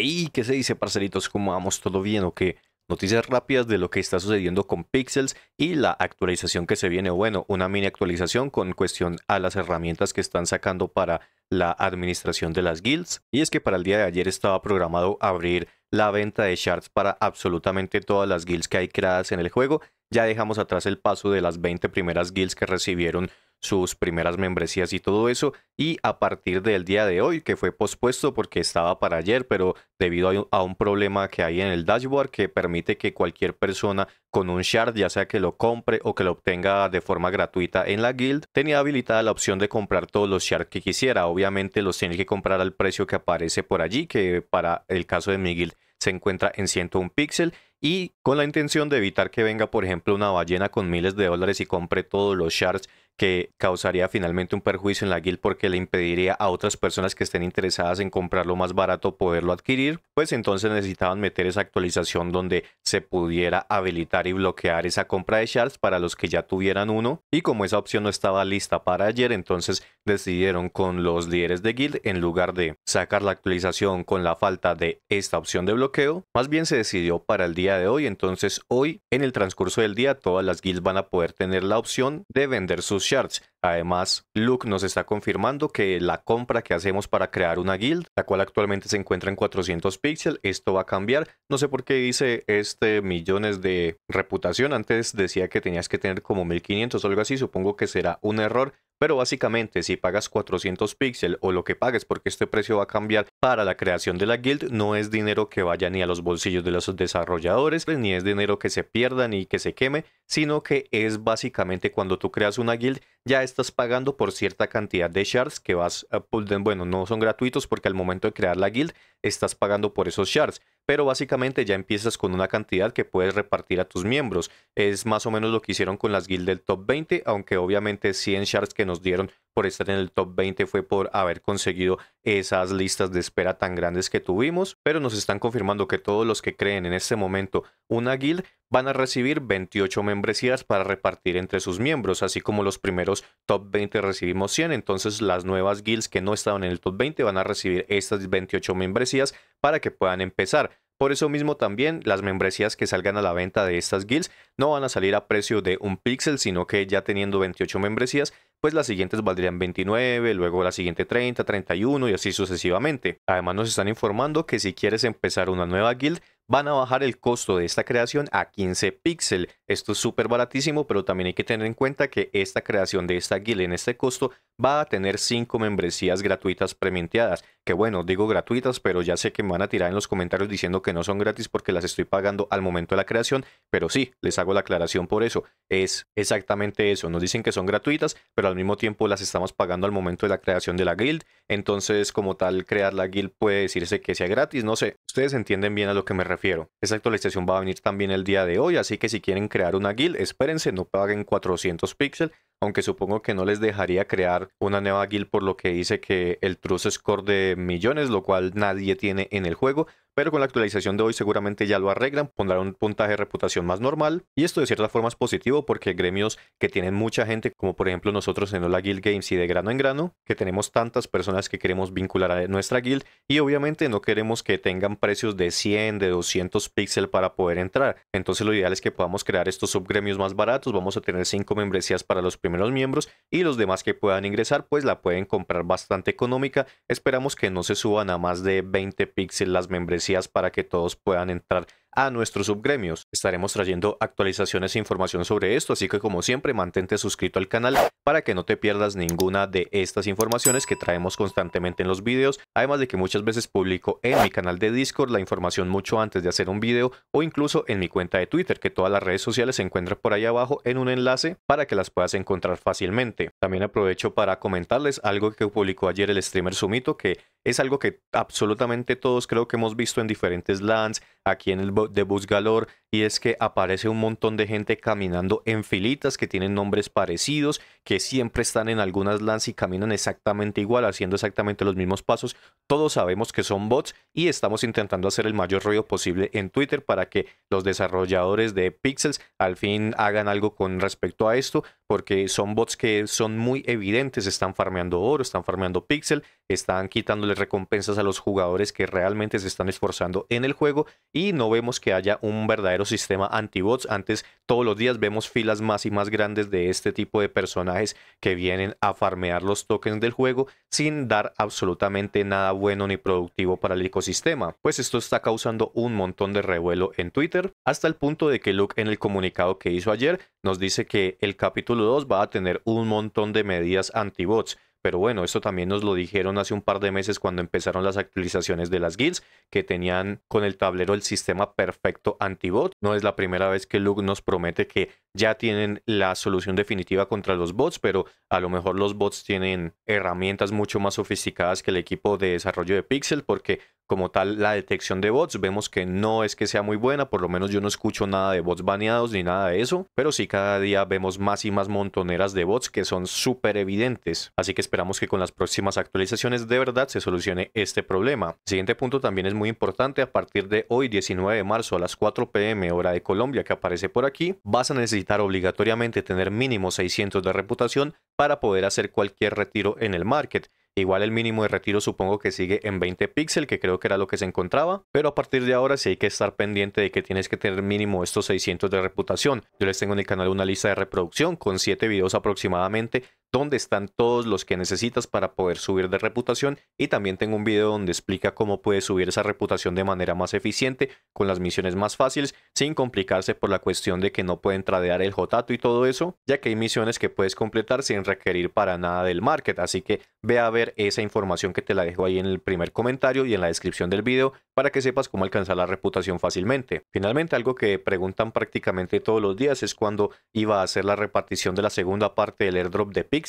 y ¿qué se dice, parcelitos? ¿Cómo vamos? ¿Todo bien o que qué? Noticias rápidas de lo que está sucediendo con Pixels y la actualización que se viene. Bueno, una mini actualización con cuestión a las herramientas que están sacando para la administración de las guilds. Y es que para el día de ayer estaba programado abrir la venta de shards para absolutamente todas las guilds que hay creadas en el juego. Ya dejamos atrás el paso de las 20 primeras guilds que recibieron sus primeras membresías y todo eso. Y a partir del día de hoy, que fue pospuesto porque estaba para ayer, pero debido a un problema que hay en el dashboard que permite que cualquier persona con un shard, ya sea que lo compre o que lo obtenga de forma gratuita en la guild, tenía habilitada la opción de comprar todos los shards que quisiera. Obviamente los tiene que comprar al precio que aparece por allí, que para el caso de mi guild se encuentra en 101 píxel y con la intención de evitar que venga, por ejemplo, una ballena con miles de dólares y compre todos los shards que causaría finalmente un perjuicio en la guild porque le impediría a otras personas que estén interesadas en comprarlo más barato poderlo adquirir, pues entonces necesitaban meter esa actualización donde se pudiera habilitar y bloquear esa compra de shards para los que ya tuvieran uno y como esa opción no estaba lista para ayer, entonces decidieron con los líderes de guild en lugar de sacar la actualización con la falta de esta opción de bloqueo, más bien se decidió para el día de hoy, entonces hoy en el transcurso del día todas las guilds van a poder tener la opción de vender sus shards. Además, Luke nos está confirmando que la compra que hacemos para crear una guild, la cual actualmente se encuentra en 400 píxeles, esto va a cambiar. No sé por qué dice este millones de reputación. Antes decía que tenías que tener como 1500 o algo así. Supongo que será un error pero básicamente, si pagas 400 píxeles o lo que pagues, porque este precio va a cambiar para la creación de la guild, no es dinero que vaya ni a los bolsillos de los desarrolladores, pues, ni es dinero que se pierda ni que se queme, sino que es básicamente cuando tú creas una guild, ya estás pagando por cierta cantidad de shards que vas a eh, Bueno, no son gratuitos porque al momento de crear la guild estás pagando por esos shards pero básicamente ya empiezas con una cantidad que puedes repartir a tus miembros. Es más o menos lo que hicieron con las guild del top 20, aunque obviamente 100 shards que nos dieron estar en el top 20, fue por haber conseguido esas listas de espera tan grandes que tuvimos, pero nos están confirmando que todos los que creen en este momento una guild van a recibir 28 membresías para repartir entre sus miembros, así como los primeros top 20 recibimos 100, entonces las nuevas guilds que no estaban en el top 20 van a recibir estas 28 membresías para que puedan empezar. Por eso mismo también las membresías que salgan a la venta de estas guilds no van a salir a precio de un pixel, sino que ya teniendo 28 membresías, pues las siguientes valdrían 29, luego la siguiente 30, 31 y así sucesivamente. Además nos están informando que si quieres empezar una nueva guild, van a bajar el costo de esta creación a 15 píxeles. Esto es súper baratísimo, pero también hay que tener en cuenta que esta creación de esta guild en este costo va a tener cinco membresías gratuitas prementeadas, Que bueno, digo gratuitas, pero ya sé que me van a tirar en los comentarios diciendo que no son gratis porque las estoy pagando al momento de la creación. Pero sí, les hago la aclaración por eso. Es exactamente eso. Nos dicen que son gratuitas, pero al mismo tiempo las estamos pagando al momento de la creación de la guild. Entonces, como tal, crear la guild puede decirse que sea gratis. No sé, ustedes entienden bien a lo que me refiero. Esa actualización va a venir también el día de hoy, así que si quieren crear una guild, espérense, no paguen 400 píxeles aunque supongo que no les dejaría crear una nueva guild, por lo que dice que el truce Score de millones, lo cual nadie tiene en el juego, pero con la actualización de hoy seguramente ya lo arreglan, pondrán un puntaje de reputación más normal y esto de cierta forma es positivo porque gremios que tienen mucha gente, como por ejemplo nosotros en la Guild Games y de grano en grano, que tenemos tantas personas que queremos vincular a nuestra guild y obviamente no queremos que tengan precios de 100, de 200 píxeles para poder entrar. Entonces lo ideal es que podamos crear estos subgremios más baratos, vamos a tener 5 membresías para los primeros miembros y los demás que puedan ingresar pues la pueden comprar bastante económica. Esperamos que no se suban a más de 20 píxeles las membresías para que todos puedan entrar a nuestros subgremios. Estaremos trayendo actualizaciones e información sobre esto, así que como siempre mantente suscrito al canal para que no te pierdas ninguna de estas informaciones que traemos constantemente en los videos, además de que muchas veces publico en mi canal de Discord la información mucho antes de hacer un video o incluso en mi cuenta de Twitter, que todas las redes sociales se encuentran por ahí abajo en un enlace para que las puedas encontrar fácilmente. También aprovecho para comentarles algo que publicó ayer el streamer Sumito, que es algo que absolutamente todos creo que hemos visto en diferentes lands, aquí en el de Galor y es que aparece un montón de gente caminando en filitas que tienen nombres parecidos, que siempre están en algunas lands y caminan exactamente igual, haciendo exactamente los mismos pasos. Todos sabemos que son bots y estamos intentando hacer el mayor rollo posible en Twitter para que los desarrolladores de Pixels al fin hagan algo con respecto a esto, porque son bots que son muy evidentes, están farmeando oro, están farmeando Pixel, están quitándole recompensas a los jugadores que realmente se están esforzando en el juego y no vemos que haya un verdadero sistema anti bots Antes todos los días vemos filas más y más grandes de este tipo de personajes que vienen a farmear los tokens del juego sin dar absolutamente nada bueno ni productivo para el ecosistema. Pues esto está causando un montón de revuelo en Twitter hasta el punto de que Luke en el comunicado que hizo ayer nos dice que el capítulo 2 va a tener un montón de medidas bots pero bueno, esto también nos lo dijeron hace un par de meses cuando empezaron las actualizaciones de las guilds, que tenían con el tablero el sistema perfecto anti-bot. No es la primera vez que Luke nos promete que ya tienen la solución definitiva contra los bots, pero a lo mejor los bots tienen herramientas mucho más sofisticadas que el equipo de desarrollo de Pixel, porque como tal la detección de bots vemos que no es que sea muy buena, por lo menos yo no escucho nada de bots baneados ni nada de eso, pero sí cada día vemos más y más montoneras de bots que son súper evidentes, así que esperamos que con las próximas actualizaciones de verdad se solucione este problema. siguiente punto también es muy importante, a partir de hoy 19 de marzo a las 4 pm hora de Colombia que aparece por aquí, vas a necesitar obligatoriamente tener mínimo 600 de reputación para poder hacer cualquier retiro en el market. Igual el mínimo de retiro supongo que sigue en 20 píxeles, que creo que era lo que se encontraba, pero a partir de ahora sí hay que estar pendiente de que tienes que tener mínimo estos 600 de reputación. Yo les tengo en el canal una lista de reproducción con siete videos aproximadamente dónde están todos los que necesitas para poder subir de reputación y también tengo un video donde explica cómo puedes subir esa reputación de manera más eficiente con las misiones más fáciles sin complicarse por la cuestión de que no pueden tradear el jotato y todo eso ya que hay misiones que puedes completar sin requerir para nada del market así que ve a ver esa información que te la dejo ahí en el primer comentario y en la descripción del video para que sepas cómo alcanzar la reputación fácilmente finalmente algo que preguntan prácticamente todos los días es cuando iba a hacer la repartición de la segunda parte del airdrop de pic.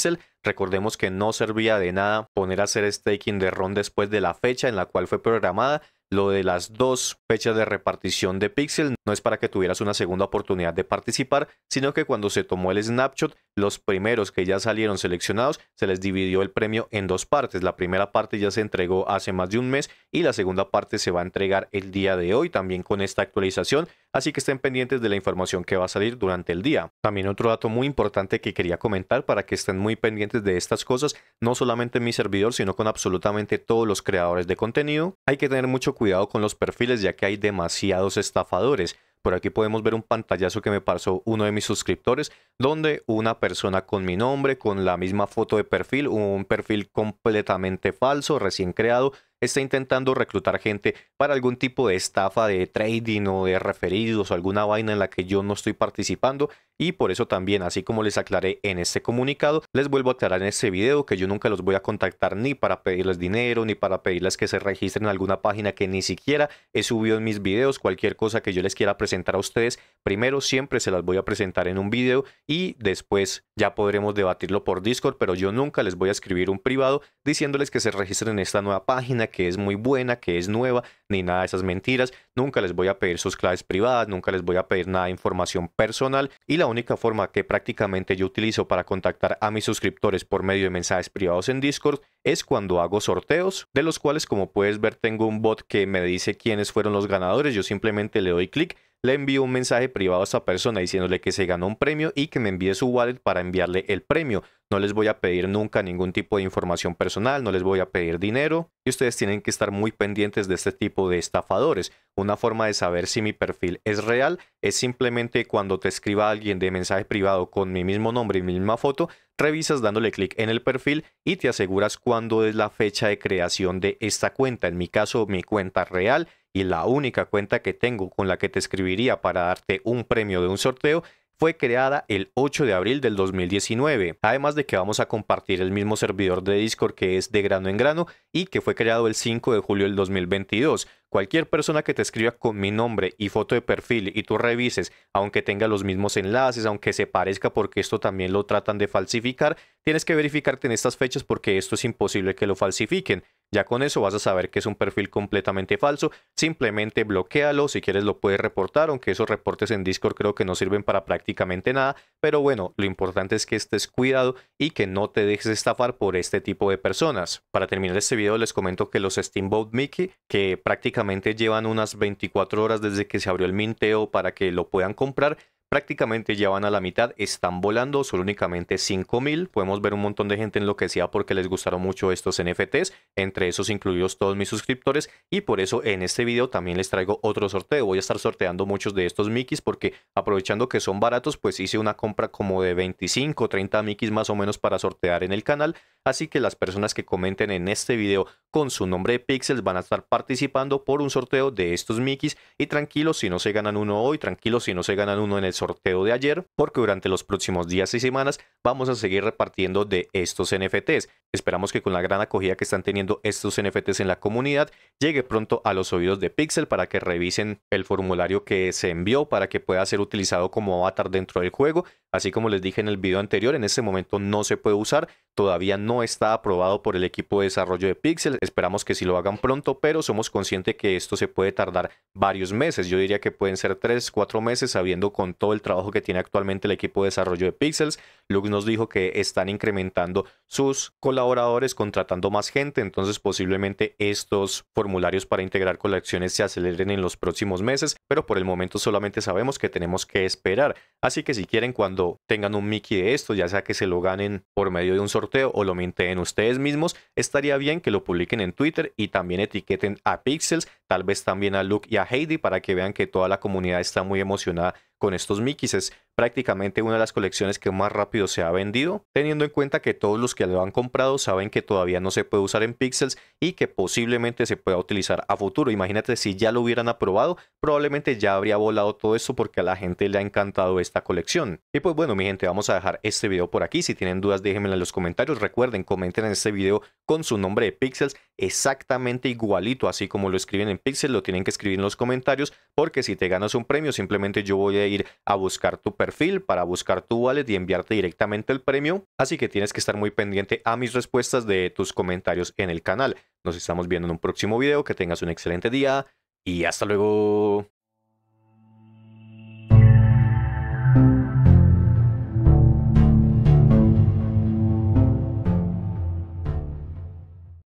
Recordemos que no servía de nada poner a hacer staking de RON después de la fecha en la cual fue programada. Lo de las dos fechas de repartición de Pixel no es para que tuvieras una segunda oportunidad de participar, sino que cuando se tomó el snapshot los primeros que ya salieron seleccionados, se les dividió el premio en dos partes. La primera parte ya se entregó hace más de un mes y la segunda parte se va a entregar el día de hoy también con esta actualización, así que estén pendientes de la información que va a salir durante el día. También otro dato muy importante que quería comentar para que estén muy pendientes de estas cosas, no solamente en mi servidor, sino con absolutamente todos los creadores de contenido. Hay que tener mucho cuidado con los perfiles ya que hay demasiados estafadores. Por aquí podemos ver un pantallazo que me pasó uno de mis suscriptores, donde una persona con mi nombre, con la misma foto de perfil, un perfil completamente falso, recién creado, está intentando reclutar gente para algún tipo de estafa de trading o de referidos o alguna vaina en la que yo no estoy participando y por eso también, así como les aclaré en este comunicado, les vuelvo a aclarar en este video que yo nunca los voy a contactar ni para pedirles dinero, ni para pedirles que se registren en alguna página que ni siquiera he subido en mis videos. Cualquier cosa que yo les quiera presentar a ustedes, primero siempre se las voy a presentar en un video y después ya podremos debatirlo por Discord, pero yo nunca les voy a escribir un privado diciéndoles que se registren en esta nueva página, que es muy buena, que es nueva, ni nada de esas mentiras. Nunca les voy a pedir sus claves privadas, nunca les voy a pedir nada de información personal. Y la única forma que prácticamente yo utilizo para contactar a mis suscriptores por medio de mensajes privados en Discord es cuando hago sorteos, de los cuales como puedes ver tengo un bot que me dice quiénes fueron los ganadores. Yo simplemente le doy clic le envío un mensaje privado a esa persona diciéndole que se ganó un premio y que me envíe su wallet para enviarle el premio. No les voy a pedir nunca ningún tipo de información personal, no les voy a pedir dinero y ustedes tienen que estar muy pendientes de este tipo de estafadores. Una forma de saber si mi perfil es real es simplemente cuando te escriba alguien de mensaje privado con mi mismo nombre y mi misma foto, revisas dándole clic en el perfil y te aseguras cuándo es la fecha de creación de esta cuenta. En mi caso, mi cuenta real y la única cuenta que tengo con la que te escribiría para darte un premio de un sorteo fue creada el 8 de abril del 2019. Además de que vamos a compartir el mismo servidor de Discord que es de grano en grano y que fue creado el 5 de julio del 2022. Cualquier persona que te escriba con mi nombre y foto de perfil y tú revises, aunque tenga los mismos enlaces, aunque se parezca porque esto también lo tratan de falsificar, tienes que verificarte en estas fechas porque esto es imposible que lo falsifiquen. Ya con eso vas a saber que es un perfil completamente falso. Simplemente bloquealo. Si quieres lo puedes reportar, aunque esos reportes en Discord creo que no sirven para prácticamente nada. Pero bueno, lo importante es que estés cuidado y que no te dejes estafar por este tipo de personas. Para terminar este video les comento que los Steamboat Mickey, que prácticamente llevan unas 24 horas desde que se abrió el minteo para que lo puedan comprar, prácticamente ya van a la mitad, están volando, son únicamente 5000. Podemos ver un montón de gente enloquecida porque les gustaron mucho estos NFTs, entre esos incluidos todos mis suscriptores y por eso en este video también les traigo otro sorteo. Voy a estar sorteando muchos de estos Mickeys porque aprovechando que son baratos, pues hice una compra como de 25, 30 Mickeys más o menos para sortear en el canal, así que las personas que comenten en este video con su nombre de píxeles van a estar participando por un sorteo de estos Mickeys y tranquilos si no se ganan uno hoy, tranquilos si no se ganan uno en el sorteo de ayer, porque durante los próximos días y semanas vamos a seguir repartiendo de estos NFTs. Esperamos que con la gran acogida que están teniendo estos NFTs en la comunidad, llegue pronto a los oídos de Pixel para que revisen el formulario que se envió para que pueda ser utilizado como avatar dentro del juego Así como les dije en el video anterior, en este momento no se puede usar, todavía no está aprobado por el equipo de desarrollo de Pixel, esperamos que sí lo hagan pronto, pero somos conscientes que esto se puede tardar varios meses, yo diría que pueden ser tres, cuatro meses, sabiendo con todo el trabajo que tiene actualmente el equipo de desarrollo de Pixels. Luke nos dijo que están incrementando sus colaboradores, contratando más gente, entonces posiblemente estos formularios para integrar colecciones se aceleren en los próximos meses, pero por el momento solamente sabemos que tenemos que esperar. Así que si quieren, cuando tengan un Mickey de esto, ya sea que se lo ganen por medio de un sorteo o lo minteen ustedes mismos, estaría bien que lo publiquen en Twitter y también etiqueten a Pixels, tal vez también a Luke y a Heidi para que vean que toda la comunidad está muy emocionada con estos Mickeys. Es prácticamente una de las colecciones que más rápido se ha vendido, teniendo en cuenta que todos los que lo han comprado saben que todavía no se puede usar en pixels y que posiblemente se pueda utilizar a futuro. Imagínate si ya lo hubieran aprobado, probablemente ya habría volado todo esto porque a la gente le ha encantado esta colección. Y pues bueno, mi gente, vamos a dejar este video por aquí. Si tienen dudas, déjenmela en los comentarios. Recuerden, comenten en este video con su nombre de pixels exactamente igualito, así como lo escriben en pixels, lo tienen que escribir en los comentarios porque si te ganas un premio, simplemente yo voy a ir a buscar tu perfil, para buscar tu wallet y enviarte directamente el premio. Así que tienes que estar muy pendiente a mis respuestas de tus comentarios en el canal. Nos estamos viendo en un próximo video. Que tengas un excelente día y hasta luego.